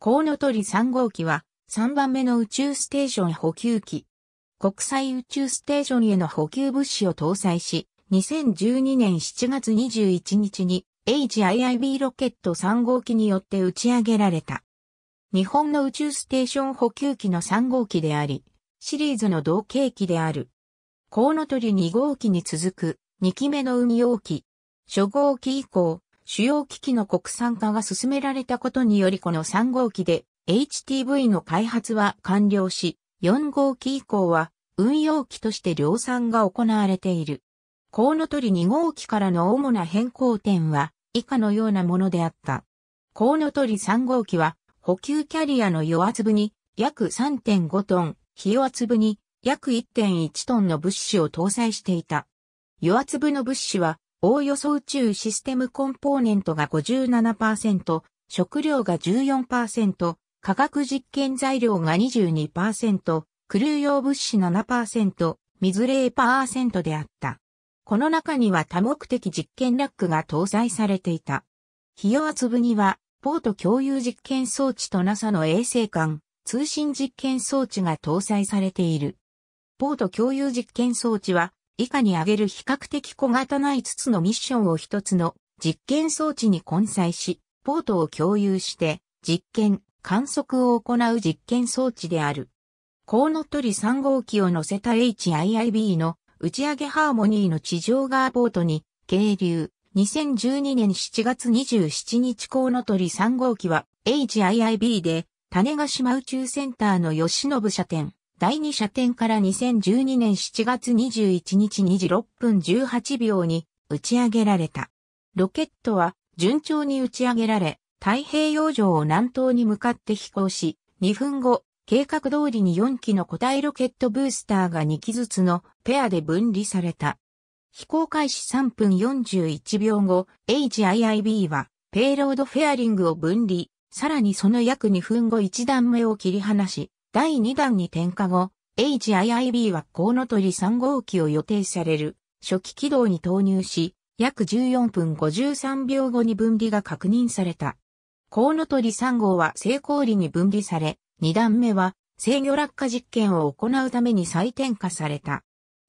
コウノトリ3号機は3番目の宇宙ステーション補給機。国際宇宙ステーションへの補給物資を搭載し、2012年7月21日に HIIB ロケット3号機によって打ち上げられた。日本の宇宙ステーション補給機の3号機であり、シリーズの同型機である。コウノトリ2号機に続く2機目の運用機。初号機以降、主要機器の国産化が進められたことによりこの3号機で HTV の開発は完了し、4号機以降は運用機として量産が行われている。コウノトリ2号機からの主な変更点は以下のようなものであった。コウノトリ3号機は補給キャリアの弱圧部に約3.5トン、火弱圧部に約1.1トンの物資を搭載していた。弱圧部の物資はおおよそ宇宙システムコンポーネントが57%、食料が14%、化学実験材料が22%、クルー用物資7%、水0%であった。この中には多目的実験ラックが搭載されていた。ひよあつぶには、ポート共有実験装置と NASA の衛星間、通信実験装置が搭載されている。ポート共有実験装置は、以下に挙げる比較的小型な5つのミッションを1つの実験装置に混載し、ポートを共有して実験、観測を行う実験装置である。コウノトリ3号機を乗せた HIIB の打ち上げハーモニーの地上側ポートに、係留。2012年7月27日コウノトリ3号機は HIIB で種子島宇宙センターの吉信社店、第2射点から2012年7月21日2時6分18秒に打ち上げられた。ロケットは順調に打ち上げられ、太平洋上を南東に向かって飛行し、2分後、計画通りに4機の固体ロケットブースターが2機ずつのペアで分離された。飛行開始3分41秒後、HIIB はペイロードフェアリングを分離、さらにその約2分後1段目を切り離し、第2弾に点火後、HIIB はコウノトリ3号機を予定される初期軌道に投入し、約14分53秒後に分離が確認された。コウノトリ3号は成功裏に分離され、2段目は制御落下実験を行うために再点火された。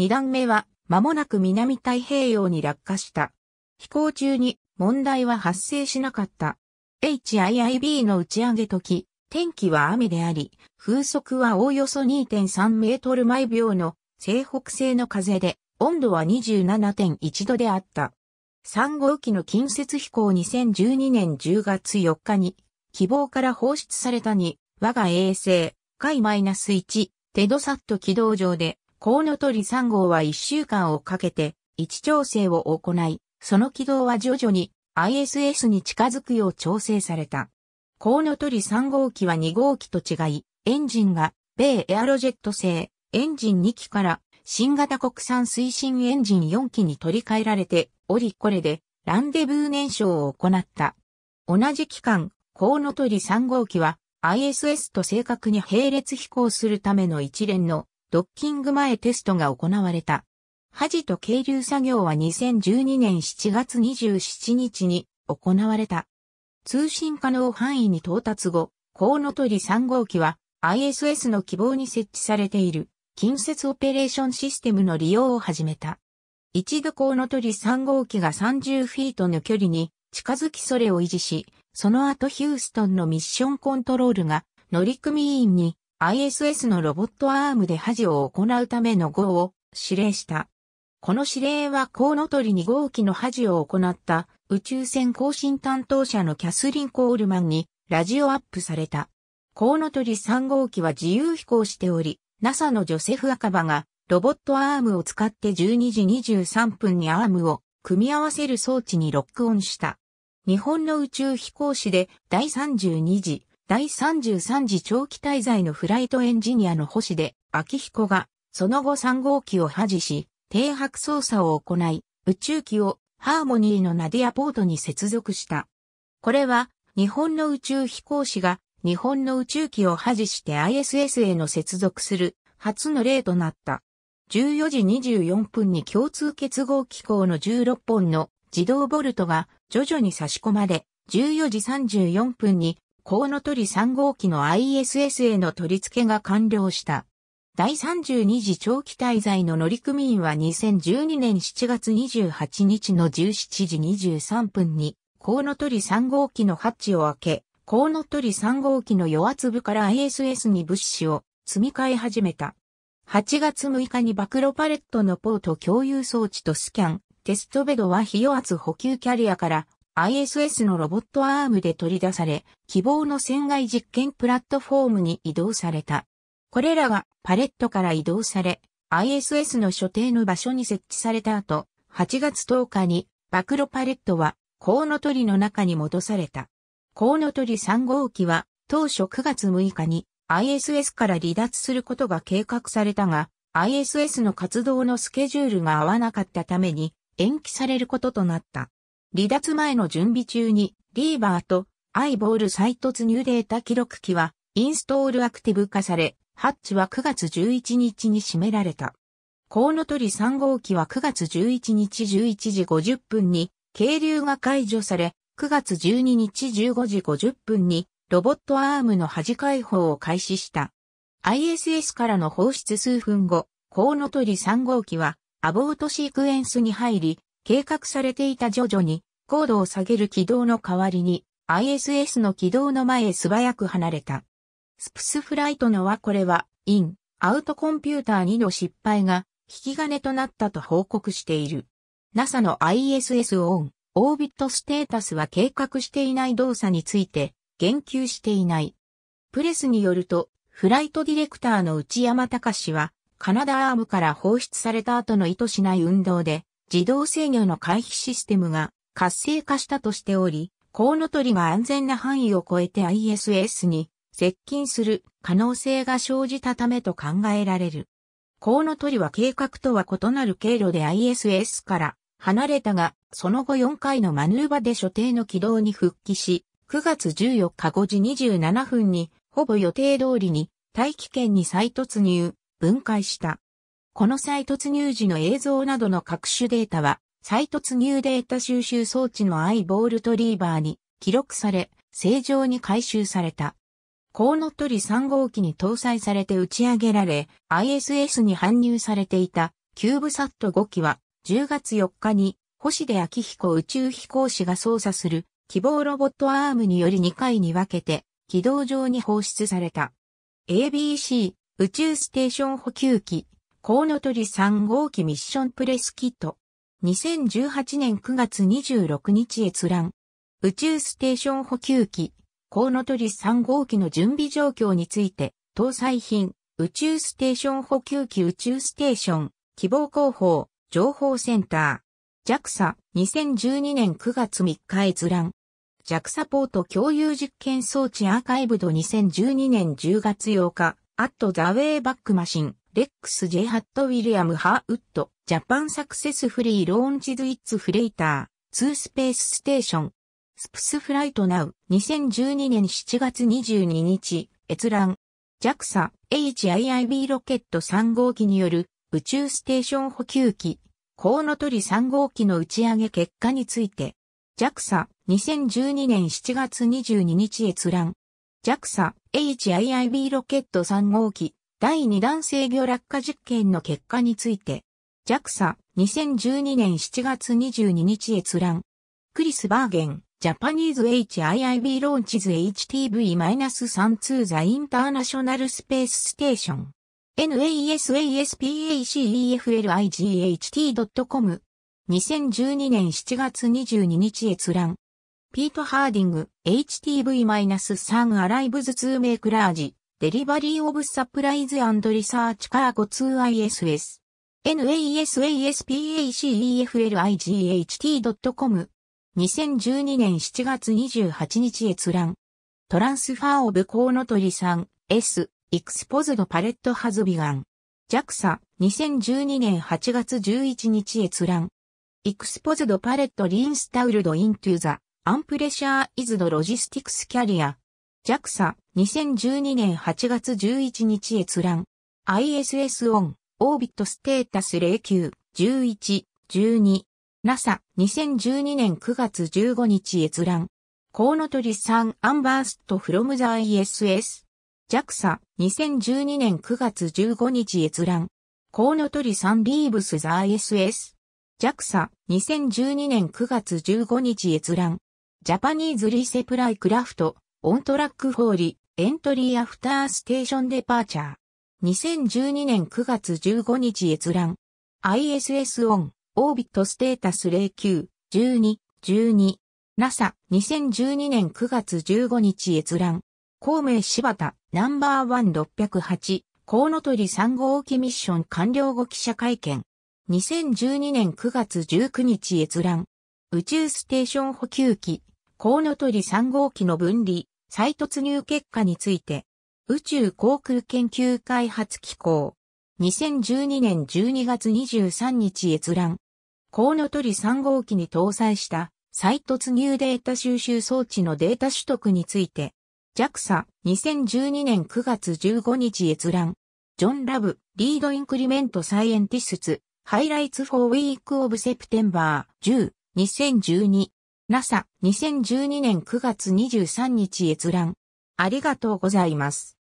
2段目は間もなく南太平洋に落下した。飛行中に問題は発生しなかった。HIIB の打ち上げ時、天気は雨であり、風速はおおよそ2.3メートル毎秒の西北西の風で、温度は27.1度であった。3号機の近接飛行2012年10月4日に、希望から放出されたに、我が衛星、海 -1、テドサット軌道上で、コウノトリ3号は1週間をかけて、位置調整を行い、その軌道は徐々に ISS に近づくよう調整された。コウノトリ3号機は2号機と違い、エンジンが米エアロジェット製、エンジン2機から新型国産推進エンジン4機に取り替えられておりこれでランデブー燃焼を行った。同じ期間、コウノトリ3号機は ISS と正確に並列飛行するための一連のドッキング前テストが行われた。恥と渓流作業は2012年7月27日に行われた。通信可能範囲に到達後、コウノトリ3号機は ISS の希望に設置されている近接オペレーションシステムの利用を始めた。一度コウノトリ3号機が30フィートの距離に近づきそれを維持し、その後ヒューストンのミッションコントロールが乗組員に ISS のロボットアームで恥を行うための号を指令した。この指令はコウノトリ2号機の恥を行った宇宙船更新担当者のキャスリン・コールマンにラジオアップされた。コウノトリ3号機は自由飛行しており、NASA のジョセフ・アカバがロボットアームを使って12時23分にアームを組み合わせる装置にロックオンした。日本の宇宙飛行士で第32次、第33次長期滞在のフライトエンジニアの星出秋彦が、その後3号機を破持し、停泊操作を行い、宇宙機をハーモニーのナディアポートに接続した。これは、日本の宇宙飛行士が日本の宇宙機を破持して ISS への接続する初の例となった。14時24分に共通結合機構の16本の自動ボルトが徐々に差し込まれ、14時34分にコウノトリ3号機の ISS への取り付けが完了した。第32次長期滞在の乗組員は2012年7月28日の17時23分に、コウノトリ3号機のハッチを開け、コウノトリ3号機の弱圧部から ISS に物資を積み替え始めた。8月6日に暴露パレットのポート共有装置とスキャン、テストベドは非弱圧補給キャリアから ISS のロボットアームで取り出され、希望の船外実験プラットフォームに移動された。これらがパレットから移動され、ISS の所定の場所に設置された後、8月10日に、暴露パレットは、コウノトリの中に戻された。コウノトリ3号機は、当初9月6日に、ISS から離脱することが計画されたが、ISS の活動のスケジュールが合わなかったために、延期されることとなった。離脱前の準備中に、リーバーと、アイボール再突入データ記録機は、インストールアクティブ化され、ハッチは9月11日に閉められた。コウノトリ3号機は9月11日11時50分に、渓流が解除され、9月12日15時50分に、ロボットアームの端解放を開始した。ISS からの放出数分後、コウノトリ3号機は、アボートシークエンスに入り、計画されていた徐々に、高度を下げる軌道の代わりに、ISS の軌道の前へ素早く離れた。スプスフライトのはこれは、イン、アウトコンピューター2の失敗が引き金となったと報告している。NASA の ISS オン、オービットステータスは計画していない動作について言及していない。プレスによると、フライトディレクターの内山隆は、カナダアームから放出された後の意図しない運動で、自動制御の回避システムが活性化したとしており、コウノトリが安全な範囲を超えて ISS に接近する可能性が生じたためと考えられる。コウノトリは計画とは異なる経路で ISS から離れたが、その後4回のマヌーバで所定の軌道に復帰し、9月14日5時27分に、ほぼ予定通りに大気圏に再突入、分解した。この再突入時の映像などの各種データは、再突入データ収集装置のアイボールトリーバーに記録され、正常に回収された。コウノトリ3号機に搭載されて打ち上げられ、ISS に搬入されていたキューブサット5機は10月4日に星出明彦宇宙飛行士が操作する希望ロボットアームにより2回に分けて軌道上に放出された。ABC 宇宙ステーション補給機コウノトリ3号機ミッションプレスキット2018年9月26日閲覧宇宙ステーション補給機コウノトリス3号機の準備状況について、搭載品、宇宙ステーション補給機宇宙ステーション、希望広報、情報センター。JAXA、2012年9月3日閲覧。JAXA ポート共有実験装置アーカイブド2012年10月8日、アットザウェイバックマシン、レックス J ハットウィリアム・ハーウッド、ジャパンサクセスフリーローンチズイッツフレイター、ツースペースステーション、スプスフライトナウ2012年7月22日閲覧 JAXA HIIB ロケット3号機による宇宙ステーション補給機コウノトリ3号機の打ち上げ結果について JAXA 2012年7月22日閲覧 JAXA HIIB ロケット3号機第2弾制御落下実験の結果について JAXA2012 年7月22日閲覧クリス・バーゲンジャパニーズ HIIB ローンチズ HTV-32 ザインターナショナルスペースステーション NASASPACEFLIGHT.com 2012年7月22日閲覧ピート・ハーディング HTV-3 アライブズ2メイクラージデリバリー・オブ・サプライズ・アンド・リサーチ・カーゴ 2ISS NASASPACEFLIGHT.com 2012年7月28日閲覧。トランスファーオブコウノトリさん、S、エクスポズドパレットハズビガン。JAXA、2012年8月11日閲覧。エクスポズドパレットリンスタウルドイントゥーザ、アンプレッシャーイズドロジスティクスキャリア。JAXA、2012年8月11日閲覧。ISS オン、オービットステータス09、11、12。NASA2012 年9月15日閲覧。コウノトリさんアンバーストフロムザ ISS。JAXA2012 年9月15日閲覧。コウノトリさんリーブスザ ISS。JAXA2012 年9月15日閲覧。ジャパニーズリセプライクラフト、オントラックフォーリ、エントリーアフターステーションデパーチャー。2012年9月15日閲覧。ISS オン。オービットステータス09、12、12。NASA、2012年9月15日閲覧。孔明柴田、ナンバーワン6 0 8コウノトリ3号機ミッション完了後記者会見。2012年9月19日閲覧。宇宙ステーション補給機、コウノトリ3号機の分離、再突入結果について。宇宙航空研究開発機構。2012年12月23日閲覧。コウノトリ3号機に搭載した再突入データ収集装置のデータ取得について、JAXA 2012年9月15日閲覧、ジョン・ラブ、リード・インクリメント・サイエンティスツ、ハイライツ・フォー・ウィーク・オブ・セプテンバー10、2012、NASA 2012年9月23日閲覧。ありがとうございます。